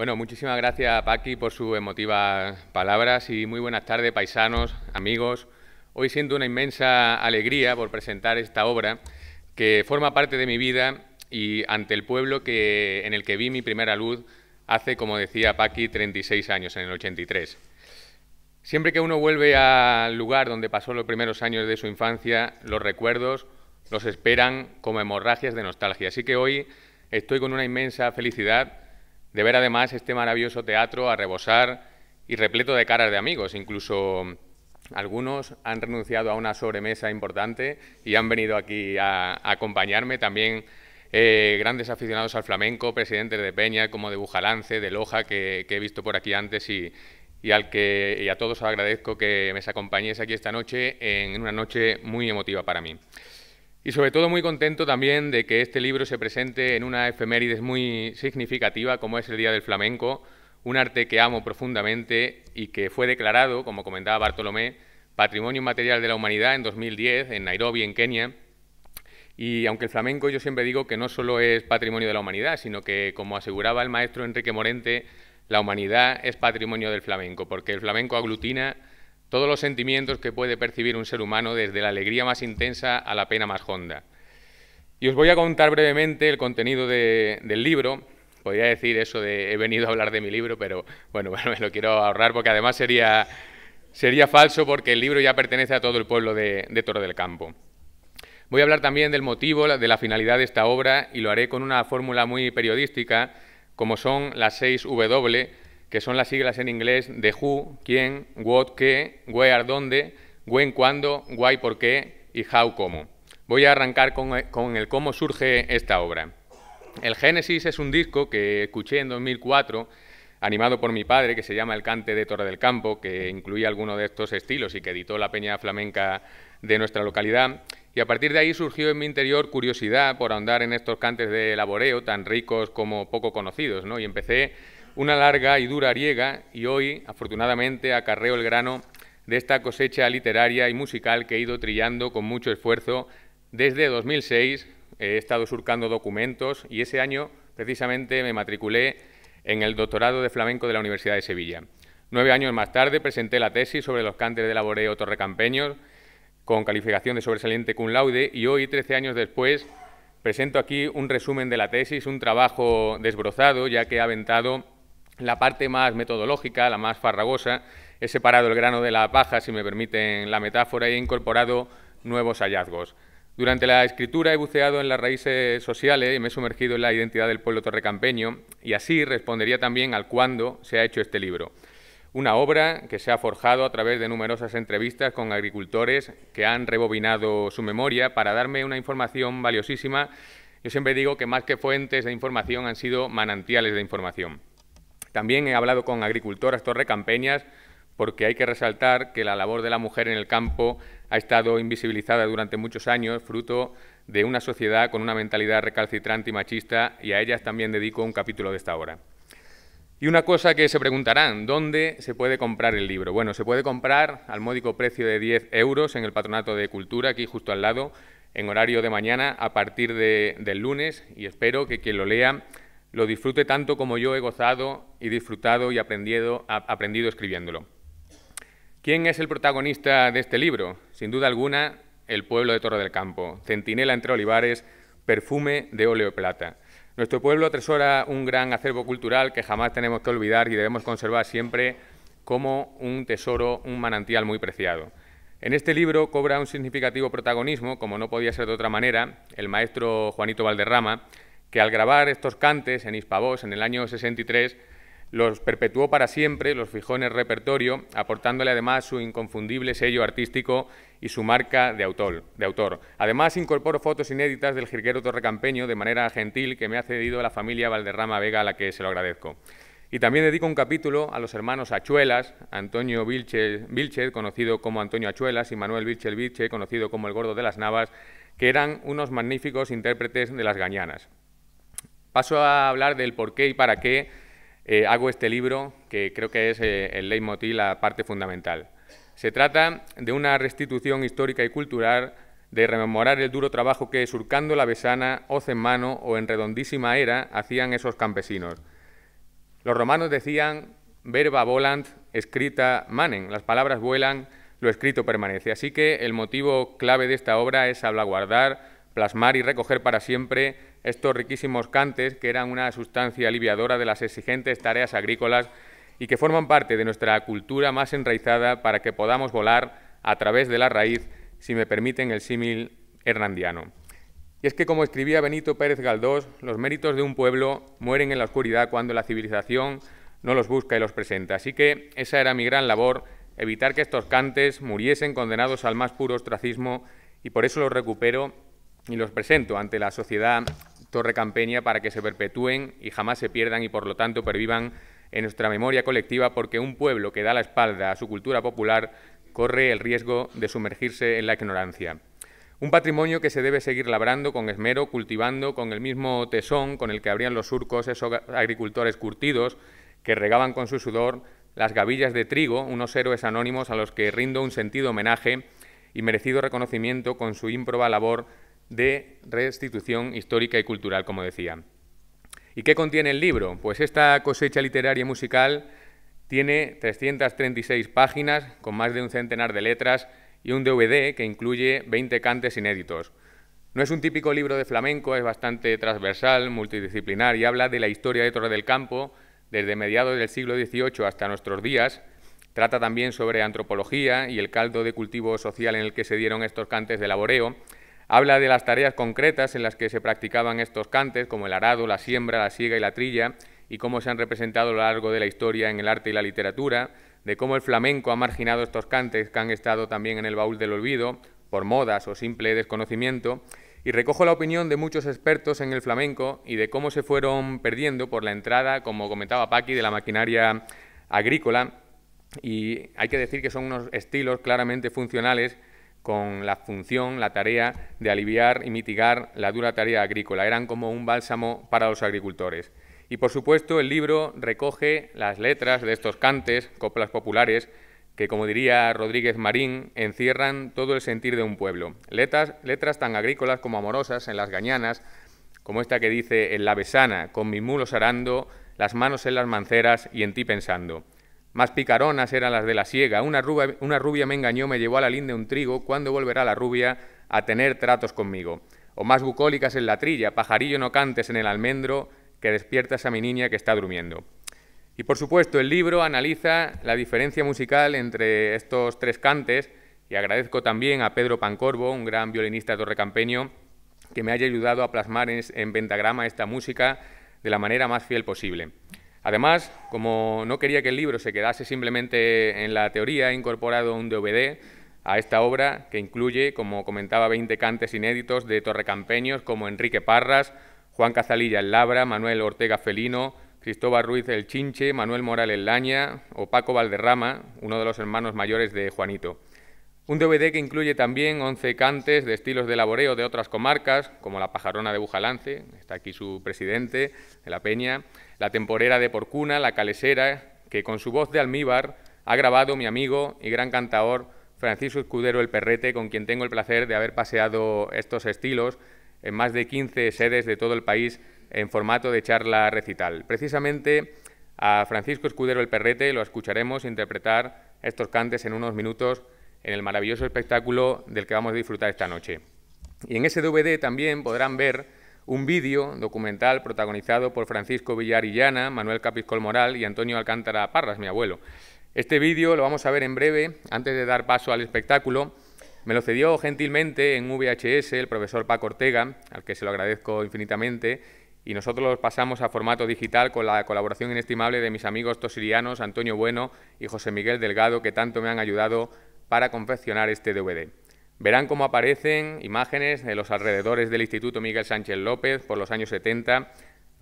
Bueno, muchísimas gracias Paqui por sus emotivas palabras y muy buenas tardes, paisanos, amigos. Hoy siento una inmensa alegría por presentar esta obra que forma parte de mi vida y ante el pueblo que, en el que vi mi primera luz hace, como decía Paqui, 36 años, en el 83. Siempre que uno vuelve al lugar donde pasó los primeros años de su infancia, los recuerdos los esperan como hemorragias de nostalgia. Así que hoy estoy con una inmensa felicidad de ver además este maravilloso teatro a rebosar y repleto de caras de amigos. Incluso algunos han renunciado a una sobremesa importante y han venido aquí a, acompañarme. También eh, grandes aficionados al flamenco, presidentes de Peña, como de Bujalance, de Loja, que, he visto por aquí antes y, al que a todos agradezco que me acompañéis aquí esta noche en una noche muy emotiva para mí. Y sobre todo muy contento también de que este libro se presente en una efemérides muy significativa como es el Día del Flamenco, un arte que amo profundamente y que fue declarado, como comentaba Bartolomé, Patrimonio Material de la Humanidad en 2010 en Nairobi, en Kenia. Y aunque el flamenco yo siempre digo que no solo es patrimonio de la humanidad, sino que, como aseguraba el maestro Enrique Morente, la humanidad es patrimonio del flamenco, porque el flamenco aglutina todos los sentimientos que puede percibir un ser humano desde la alegría más intensa a la pena más honda. Y os voy a contar brevemente el contenido del libro. Podría decir eso de he venido a hablar de mi libro, pero bueno, me lo quiero ahorrar porque además sería, falso porque el libro ya pertenece a todo el pueblo de, de Toro del Campo. Voy a hablar también del motivo, de la finalidad de esta obra y lo haré con una fórmula muy periodística como son las 6 W que son las siglas en inglés de who, quién, what, qué, where, dónde, when, cuándo, why, por qué y how, cómo. Voy a arrancar con, eh, el cómo surge esta obra. El Génesis es un disco que escuché en 2004 animado por mi padre, que se llama El Cante de Torre del Campo, que incluía alguno de estos estilos y que editó la peña flamenca de nuestra localidad. Y a partir de ahí surgió en mi interior curiosidad por ahondar en estos cantes de laboreo tan ricos como poco conocidos, ¿no? Y empecé una larga y dura riega y hoy, afortunadamente, acarreo el grano de esta cosecha literaria y musical que he ido trillando con mucho esfuerzo desde 2006. He estado surcando documentos y ese año precisamente me matriculé en el doctorado de flamenco de la Universidad de Sevilla. Nueve años más tarde presenté la tesis sobre los cantes de laboreo torrecampeños con calificación de sobresaliente cum laude y hoy, 13 años después, presento aquí un resumen de la tesis, un trabajo desbrozado ya que ha aventado la parte más metodológica, la más farragosa, he separado el grano de la paja, si me permiten la metáfora, y he incorporado nuevos hallazgos. Durante la escritura he buceado en las raíces sociales y me he sumergido en la identidad del pueblo torrecampeño y así respondería también al cuándo se ha hecho este libro. Una obra que se ha forjado a través de numerosas entrevistas con agricultores que han rebobinado su memoria para darme una información valiosísima. Yo siempre digo que más que fuentes de información han sido manantiales de información. También he hablado con agricultoras torrecampeñas porque hay que resaltar que la labor de la mujer en el campo ha estado invisibilizada durante muchos años, fruto de una sociedad con una mentalidad recalcitrante y machista, y a ellas también dedico un capítulo de esta obra. Y una cosa que se preguntarán, ¿dónde se puede comprar el libro? Bueno, se puede comprar al módico precio de 10 euros en el Patronato de Cultura, aquí justo al lado, en horario de mañana, a partir del lunes, y espero que quien lo lea lo disfrute tanto como yo he gozado y disfrutado y aprendido, aprendido escribiéndolo. ¿Quién es el protagonista de este libro? Sin duda alguna, el pueblo de Torre del Campo, centinela entre olivares, perfume de óleo plata. Nuestro pueblo atresora un gran acervo cultural que jamás tenemos que olvidar y debemos conservar siempre como un tesoro, un manantial muy preciado. En este libro cobra un significativo protagonismo, como no podía ser de otra manera, el maestro Juanito Valderrama, que al grabar estos cantes en Hispavos en el año 63, los perpetuó para siempre, los fijó en el repertorio, aportándole además su inconfundible sello artístico y su marca de autor. Además, incorporo fotos inéditas del jirguero torrecampeño de manera gentil que me ha cedido la familia Valderrama Vega, a la que se lo agradezco. Y también dedico un capítulo a los hermanos Achuelas, Antonio Vilche, conocido como Antonio Achuelas, y Manuel Vilche Vilche, conocido como el Gordo de las Navas, que eran unos magníficos intérpretes de las gañanas. Paso a hablar del por qué y para qué eh, hago este libro, que creo que es eh, el leitmotiv, la parte fundamental. Se trata de una restitución histórica y cultural, de rememorar el duro trabajo que, surcando la besana, hoz en mano o en redondísima era, hacían esos campesinos. Los romanos decían, verba volant, escrita manen, las palabras vuelan, lo escrito permanece. Así que el motivo clave de esta obra es salvaguardar, plasmar y recoger para siempre estos riquísimos cantes que eran una sustancia aliviadora de las exigentes tareas agrícolas y que forman parte de nuestra cultura más enraizada para que podamos volar a través de la raíz, si me permiten el símil hernandiano. Y es que, como escribía Benito Pérez Galdós, los méritos de un pueblo mueren en la oscuridad cuando la civilización no los busca y los presenta. Así que esa era mi gran labor, evitar que estos cantes muriesen condenados al más puro ostracismo y por eso los recupero y los presento ante la sociedad Torre Campeña para que se perpetúen y jamás se pierdan y por lo tanto pervivan en nuestra memoria colectiva porque un pueblo que da la espalda a su cultura popular corre el riesgo de sumergirse en la ignorancia. Un patrimonio que se debe seguir labrando con esmero, cultivando con el mismo tesón con el que abrían los surcos esos agricultores curtidos que regaban con su sudor las gavillas de trigo, unos héroes anónimos a los que rindo un sentido homenaje y merecido reconocimiento con su ímproba labor de restitución histórica y cultural, como decía. ¿Y qué contiene el libro? Pues esta cosecha literaria y musical tiene 336 páginas con más de un centenar de letras y un DVD que incluye 20 cantes inéditos. No es un típico libro de flamenco, es bastante transversal, multidisciplinar y habla de la historia de Torre del Campo desde mediados del siglo XVIII hasta nuestros días. Trata también sobre antropología y el caldo de cultivo social en el que se dieron estos cantes de laboreo, Habla de las tareas concretas en las que se practicaban estos cantes, como el arado, la siembra, la siega y la trilla, y cómo se han representado a lo largo de la historia en el arte y la literatura, de cómo el flamenco ha marginado estos cantes que han estado también en el baúl del olvido, por modas o simple desconocimiento, y recojo la opinión de muchos expertos en el flamenco y de cómo se fueron perdiendo por la entrada, como comentaba Paqui, de la maquinaria agrícola, y hay que decir que son unos estilos claramente funcionales con la función, la tarea de aliviar y mitigar la dura tarea agrícola. Eran como un bálsamo para los agricultores. Y por supuesto el libro recoge las letras de estos cantes, coplas populares, que como diría Rodríguez Marín, encierran todo el sentir de un pueblo. Letras, tan agrícolas como amorosas en las gañanas, como esta que dice en la besana, con mi mulos arando, las manos en las manceras y en ti pensando. Más picaronas eran las de la siega. Una rubia, me engañó, me llevó a la linde un trigo. ¿Cuándo volverá la rubia a tener tratos conmigo? O más bucólicas en la trilla. Pajarillo no cantes en el almendro, que despiertas a mi niña que está durmiendo. Y por supuesto, el libro analiza la diferencia musical entre estos tres cantes. Y agradezco también a Pedro Pancorbo, un gran violinista torrecampeño, que me haya ayudado a plasmar en, en pentagrama esta música de la manera más fiel posible. Además, como no quería que el libro se quedase simplemente en la teoría, he incorporado un DVD a esta obra que incluye, como comentaba, 20 cantes inéditos de torrecampeños como Enrique Parras, Juan Cazalilla el Labra, Manuel Ortega Felino, Cristóbal Ruiz el Chinche, Manuel Moral el Laña o Paco Valderrama, uno de los hermanos mayores de Juanito. Un DVD que incluye también 11 cantes de estilos de laboreo de otras comarcas, como la pajarona de Bujalance, está aquí su presidente, de la Peña, la temporera de Porcuna, la calesera, que con su voz de almíbar ha grabado mi amigo y gran cantador Francisco Escudero el Perrete, con quien tengo el placer de haber paseado estos estilos en más de 15 sedes de todo el país en formato de charla recital. Precisamente a Francisco Escudero el Perrete lo escucharemos interpretar estos cantes en unos minutos en el maravilloso espectáculo del que vamos a disfrutar esta noche. Y en ese DVD también podrán ver un vídeo documental protagonizado por Francisco Villarillana, Manuel Capiscol Moral y Antonio Alcántara Parras, mi abuelo. Este vídeo lo vamos a ver en breve, antes de dar paso al espectáculo. Me lo cedió gentilmente en VHS el profesor Paco Ortega, al que se lo agradezco infinitamente, y nosotros lo pasamos a formato digital con la colaboración inestimable de mis amigos tosirianos Antonio Bueno y José Miguel Delgado, que tanto me han ayudado para confeccionar este DVD. Verán cómo aparecen imágenes de los alrededores del Instituto Miguel Sánchez López por los años 70,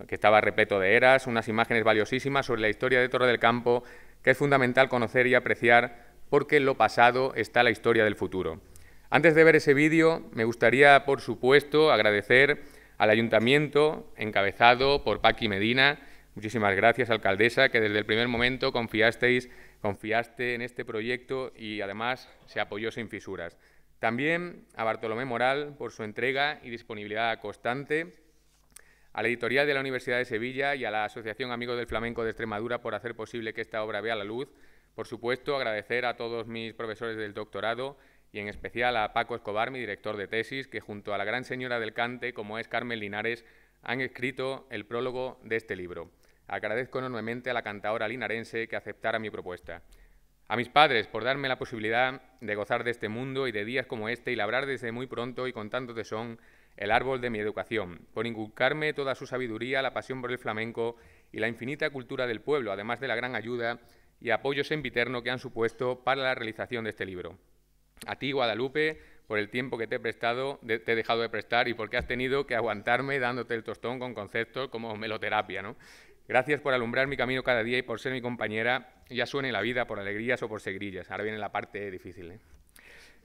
que estaba repleto de eras, unas imágenes valiosísimas sobre la historia de Torre del Campo, que es fundamental conocer y apreciar porque en lo pasado está la historia del futuro. Antes de ver ese vídeo, me gustaría, por supuesto, agradecer al ayuntamiento, encabezado por Paqui Medina. Muchísimas gracias, alcaldesa, que desde el primer momento confiasteis Confiaste en este proyecto y además se apoyó sin fisuras. También a Bartolomé Moral por su entrega y disponibilidad constante, a la editorial de la Universidad de Sevilla y a la Asociación Amigos del Flamenco de Extremadura por hacer posible que esta obra vea la luz. Por supuesto, agradecer a todos mis profesores del doctorado y en especial a Paco Escobar, mi director de tesis, que junto a la gran señora del cante, como es Carmen Linares, han escrito el prólogo de este libro. Agradezco enormemente a la cantadora linarense que aceptara mi propuesta. A mis padres por darme la posibilidad de gozar de este mundo y de días como este y labrar desde muy pronto y con tanto tesón el árbol de mi educación, por inculcarme toda su sabiduría, la pasión por el flamenco y la infinita cultura del pueblo, además de la gran ayuda y apoyo sempiterno que han supuesto para la realización de este libro. A ti, Guadalupe, por el tiempo que te he prestado, te he dejado de prestar y porque has tenido que aguantarme dándote el tostón con conceptos como meloterapia, ¿no? Gracias por alumbrar mi camino cada día y por ser mi compañera, ya suene la vida, por alegrías o por segrillas. Ahora viene la parte difícil. ¿eh?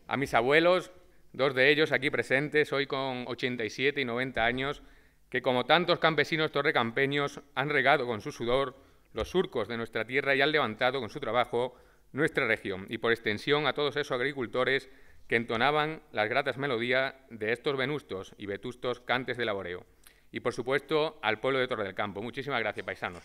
A mis abuelos, dos de ellos aquí presentes, hoy con 87 y 90 años, que como tantos campesinos torrecampeños han regado con su sudor los surcos de nuestra tierra y han levantado con su trabajo nuestra región y por extensión a todos esos agricultores que entonaban las gratas melodías de estos venustos y vetustos cantes de laboreo y, por supuesto, al pueblo de Torre del Campo. Muchísimas gracias, paisanos.